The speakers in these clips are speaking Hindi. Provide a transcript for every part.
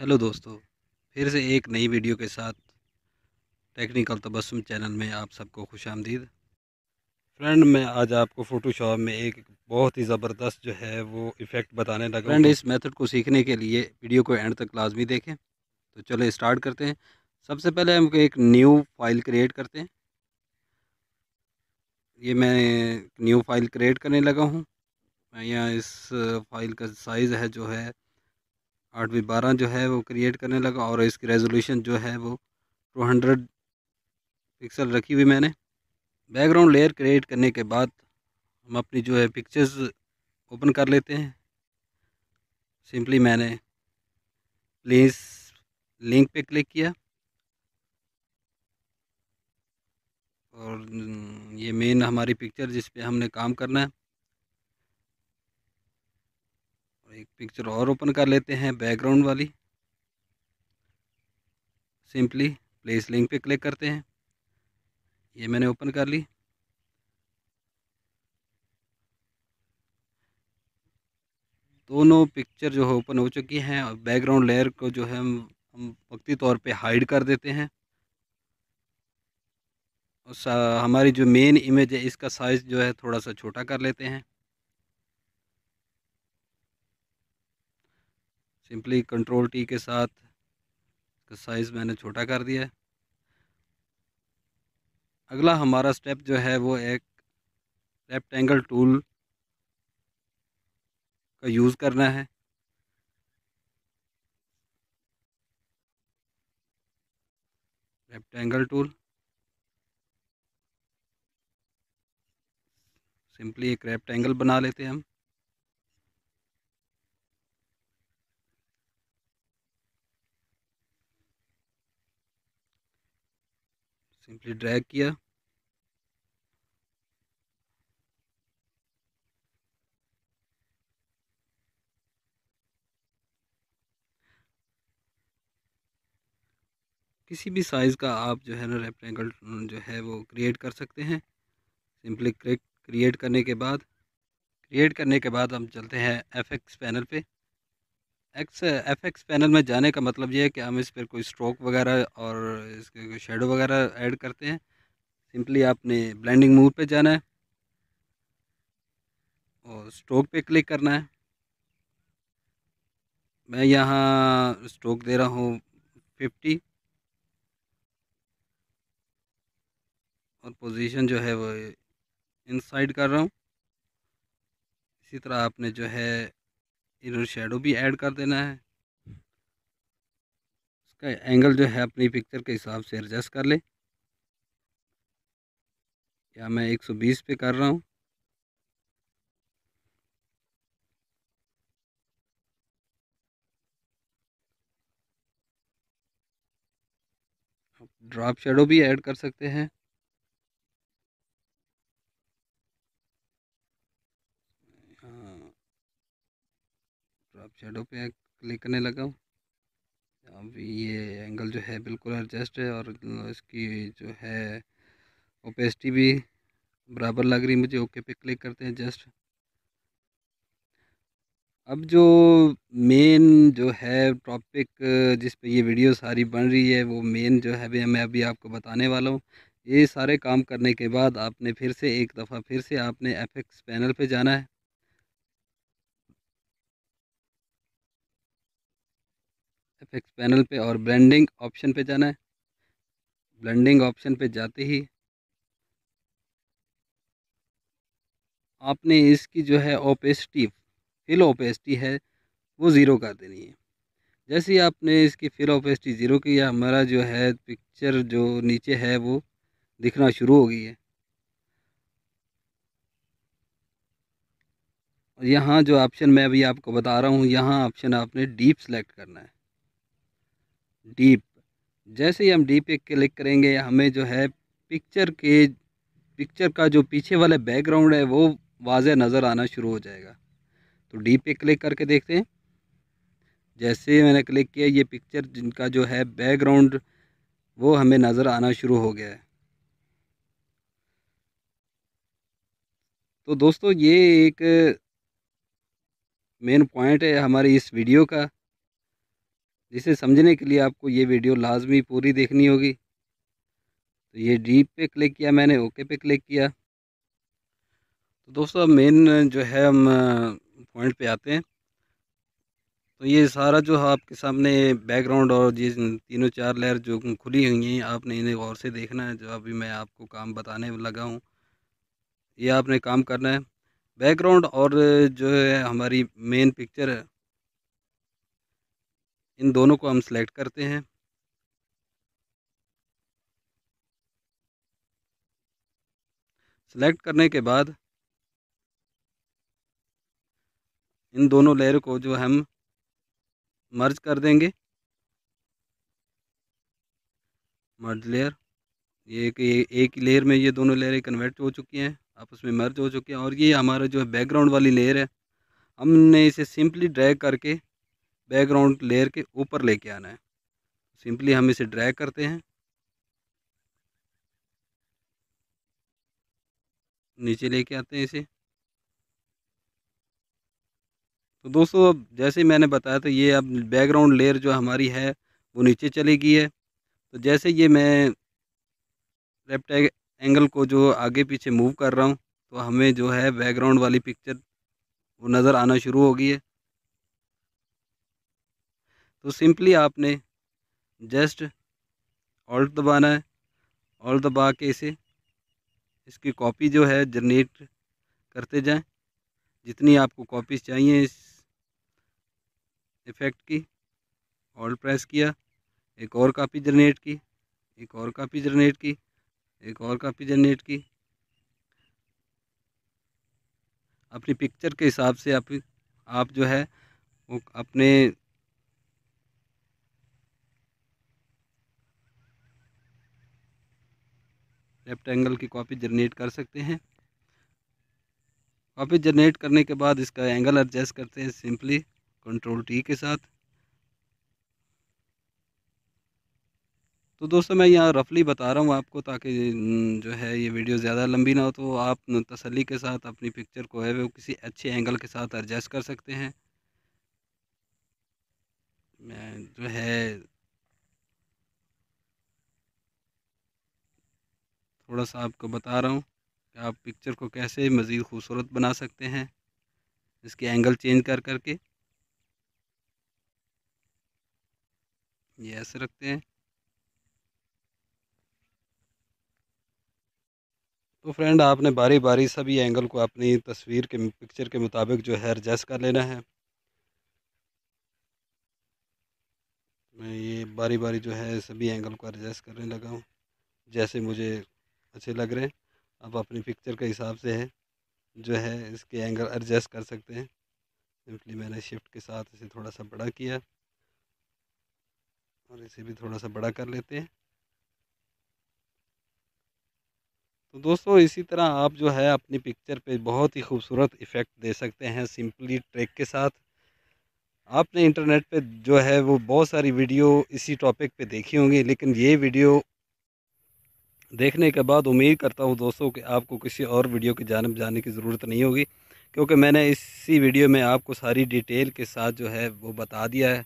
हेलो दोस्तों फिर से एक नई वीडियो के साथ टेक्निकल तबसम चैनल में आप सबको खुश आमदीद फ्रेंड मैं आज आपको फ़ोटोशॉप में एक बहुत ही ज़बरदस्त जो है वो इफ़ेक्ट बताने लगा फ्रेंड इस मेथड को सीखने के लिए वीडियो को एंड तक लाजमी देखें तो चलो स्टार्ट करते हैं सबसे पहले हम एक न्यू फाइल क्रिएट करते हैं ये मैं न्यू फाइल क्रिएट करने लगा हूँ यहाँ इस फाइल का साइज़ है जो है आठ बी बारह जो है वो क्रिएट करने लगा और इसकी रेजोल्यूशन जो है वो टू हंड्रेड पिक्सल रखी हुई मैंने बैकग्राउंड लेयर क्रिएट करने के बाद हम अपनी जो है पिक्चर्स ओपन कर लेते हैं सिंपली मैंने प्लीज़ लिंक पे क्लिक किया और ये मेन हमारी पिक्चर जिस पे हमने काम करना है एक पिक्चर और ओपन कर लेते हैं बैकग्राउंड वाली सिंपली प्लेस लिंक पे क्लिक करते हैं ये मैंने ओपन कर ली दोनों पिक्चर जो है ओपन हो चुकी हैं और बैकग्राउंड लेयर को जो है हम हम वक्ती तौर पे हाइड कर देते हैं और हमारी जो मेन इमेज है इसका साइज़ जो है थोड़ा सा छोटा कर लेते हैं सिंपली कंट्रोल टी के साथ इसका साइज़ मैंने छोटा कर दिया अगला हमारा स्टेप जो है वो एक रेप्टेंगल टूल का यूज़ करना है रेप्टेंगल टूल सिंपली एक रेप्टेंगल बना लेते हैं हम सिंपली ड्रैग किया किसी भी साइज़ का आप जो है ना रेक्टेंगल जो है वो क्रिएट कर सकते हैं सिंपली क्रिएट करने के बाद क्रिएट करने के बाद हम चलते हैं एफएक्स पैनल पे एक्स एफ एक्स पैनल में जाने का मतलब ये है कि हम इस पर कोई स्ट्रोक वगैरह और इसके कोई शेडो वगैरह ऐड करते हैं सिंपली आपने ब्लेंडिंग मूव पे जाना है और स्ट्रोक पे क्लिक करना है मैं यहाँ स्ट्रोक दे रहा हूँ फिफ्टी और पोजीशन जो है वो इनसाइड कर रहा हूँ इसी तरह आपने जो है इधर शेडो भी ऐड कर देना है इसका एंगल जो है अपनी पिक्चर के हिसाब से एडजस्ट कर ले या मैं 120 पे कर रहा हूँ ड्रॉप शेडो भी ऐड कर सकते हैं शेडो पे क्लिक करने लगा हूँ अब ये एंगल जो है बिल्कुल एडजस्ट है और इसकी जो है ओपेसिटी भी बराबर लग रही मुझे ओके पे क्लिक करते हैं जस्ट अब जो मेन जो है टॉपिक जिस पे ये वीडियो सारी बन रही है वो मेन जो है भी मैं अभी आपको बताने वाला हूँ ये सारे काम करने के बाद आपने फिर से एक दफ़ा फिर से आपने एफ पैनल पे जाना है इफेक्ट्स पैनल पे और ब्लेंडिंग ऑप्शन पे जाना है ब्लेंडिंग ऑप्शन पे जाते ही आपने इसकी जो है ओपेसिटी फिल ओपेसिटी है वो ज़ीरो कर देनी है जैसे ही आपने इसकी फिल ओपेसिटी ज़ीरो की या हमारा जो है पिक्चर जो नीचे है वो दिखना शुरू हो गई है यहाँ जो ऑप्शन मैं अभी आपको बता रहा हूँ यहाँ ऑप्शन आपने डीप सेलेक्ट करना है डीप जैसे ही हम डीप पे क्लिक करेंगे हमें जो है पिक्चर के पिक्चर का जो पीछे वाला बैकग्राउंड है वो वाज नज़र आना शुरू हो जाएगा तो डीप पे क्लिक करके देखते हैं जैसे मैंने क्लिक किया ये पिक्चर जिनका जो है बैकग्राउंड वो हमें नज़र आना शुरू हो गया है तो दोस्तों ये एक मेन पॉइंट है हमारी इस वीडियो का जिसे समझने के लिए आपको ये वीडियो लाजमी पूरी देखनी होगी तो ये डीप पे क्लिक किया मैंने ओके पे क्लिक किया तो दोस्तों मेन जो है हम पॉइंट पे आते हैं तो ये सारा जो आपके सामने बैकग्राउंड और ये तीनों चार लेयर जो खुली हुई हैं आपने इन्हें गौर से देखना है जो अभी मैं आपको काम बताने लगा हूँ ये आपने काम करना है बैकग्राउंड और जो है हमारी मेन पिक्चर है इन दोनों को हम सेलेक्ट करते हैं सेलेक्ट करने के बाद इन दोनों लेयर को जो हम मर्ज कर देंगे मर्ज लेयर ये एक एक ही लेयर में ये दोनों लेयर कन्वर्ट हो चुकी हैं आपस में मर्ज हो चुके हैं और ये हमारा जो है बैकग्राउंड वाली लेयर है हमने इसे सिंपली ड्रैग करके बैकग्राउंड लेयर के ऊपर लेके आना है सिंपली हम इसे ड्रैग करते हैं नीचे लेके आते हैं इसे तो दोस्तों जैसे मैंने बताया था ये अब बैकग्राउंड लेयर जो हमारी है वो नीचे चली गई है तो जैसे ये मैं लेफ्ट एंगल को जो आगे पीछे मूव कर रहा हूँ तो हमें जो है बैकग्राउंड वाली पिक्चर वो नज़र आना शुरू हो गई है तो सिंपली आपने जस्ट ऑल्ट दबाना है ऑल्ट दबा के इसे इसकी कॉपी जो है जनरेट करते जाएं जितनी आपको कॉपीज़ चाहिए इस इफ़ेक्ट की ऑल्ट प्रेस किया एक और कापी जनरेट की एक और कापी जनरेट की एक और कापी जनरेट की अपनी पिक्चर के हिसाब से आप आप जो है वो अपने रेप्टेंगल की कॉपी जनरेट कर सकते हैं कॉपी जनरेट करने के बाद इसका एंगल एडजस्ट करते हैं सिंपली कंट्रोल टी के साथ तो दोस्तों मैं यहाँ रफली बता रहा हूँ आपको ताकि हम्म, जो है ये वीडियो ज़्यादा लंबी ना हो तो आप तसली के साथ अपनी पिक्चर को है वो किसी अच्छे एंगल के साथ एडजस्ट कर सकते हैं मैं जो है थोड़ा सा आपको बता रहा हूँ कि आप पिक्चर को कैसे मज़ीद खूबसूरत बना सकते हैं इसके एंगल चेंज कर करके ये ऐसे रखते हैं तो फ्रेंड आपने बारी बारी सभी एंगल को अपनी तस्वीर के पिक्चर के मुताबिक जो है एडजस्ट कर लेना है मैं ये बारी बारी जो है सभी एंगल को एडजस्ट करने लगा हूँ जैसे मुझे अच्छे लग रहे हैं आप अपनी पिक्चर के हिसाब से है जो है इसके एंगल एडजस्ट कर सकते हैं सिंपली मैंने शिफ्ट के साथ इसे थोड़ा सा बड़ा किया और इसे भी थोड़ा सा बड़ा कर लेते हैं तो दोस्तों इसी तरह आप जो है अपनी पिक्चर पे बहुत ही खूबसूरत इफ़ेक्ट दे सकते हैं सिंपली ट्रैक के साथ आपने इंटरनेट पे जो है वो बहुत सारी वीडियो इसी टॉपिक पे देखी होंगी लेकिन ये वीडियो देखने के बाद उम्मीद करता हूँ दोस्तों कि आपको किसी और वीडियो की जानब जाने की ज़रूरत नहीं होगी क्योंकि मैंने इसी वीडियो में आपको सारी डिटेल के साथ जो है वो बता दिया है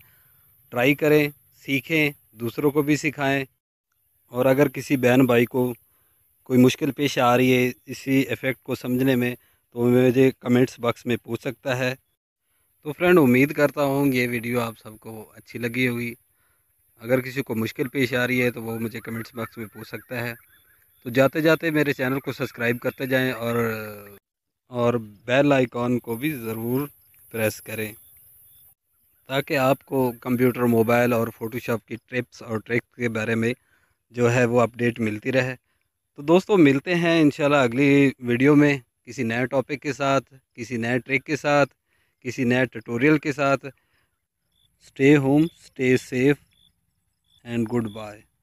ट्राई करें सीखें दूसरों को भी सिखाएं और अगर किसी बहन भाई को कोई मुश्किल पेश आ रही है इसी इफ़ेक्ट को समझने में तो मुझे कमेंट्स बॉक्स में पूछ सकता है तो फ्रेंड उम्मीद करता हूँ ये वीडियो आप सबको अच्छी लगी होगी अगर किसी को मुश्किल पेश आ रही है तो वो मुझे कमेंट्स बॉक्स में पूछ सकता है तो जाते जाते मेरे चैनल को सब्सक्राइब करते जाएं और और बेल आइकॉन को भी ज़रूर प्रेस करें ताकि आपको कंप्यूटर मोबाइल और फ़ोटोशॉप की ट्रिप्स और ट्रिक्स के बारे में जो है वो अपडेट मिलती रहे तो दोस्तों मिलते हैं इन अगली वीडियो में किसी नए टॉपिक के साथ किसी नए ट्रिक के साथ किसी नए ट्यूटोरियल के साथ stay home stay safe and good bye